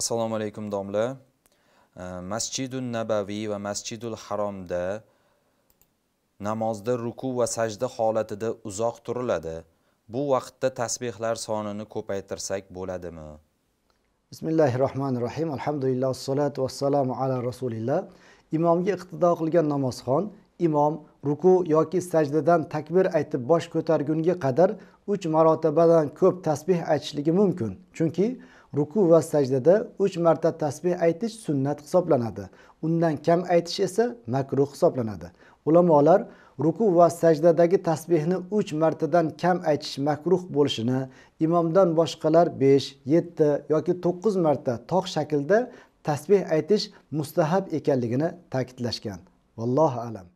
assalomu alaykum domla masjidun nabaviy va masjidul haromda namozda ruku va sajda holatida uzoq turiladi bu vaqtda tasbehlar sonini ko'paytirsak bo'ladimi bismillahi rohmanir rohim alhamdulillah vassalotu vassalamu ala rasulillah imomga iqtido qilgan namozxon imom ruku yoki sajdadan takbir aytib bosh ko'targunga qadar uch marotabadan ko'p tasbeh aytishligi mumkin chunki ruku va sajdada uch marta tasbeh aytish sunnat hisoblanadi undan kam aytish esa makruh hisoblanadi ulamolar ruku va sajdadagi tasbehni uch martadan kam aytish makruh bo'lishini imomdan boshqalar besh yetti yoki to'qqiz marta tog' shaklda tasbeh aytish mustahab ekanligini ta'kidlashgan vallohu alam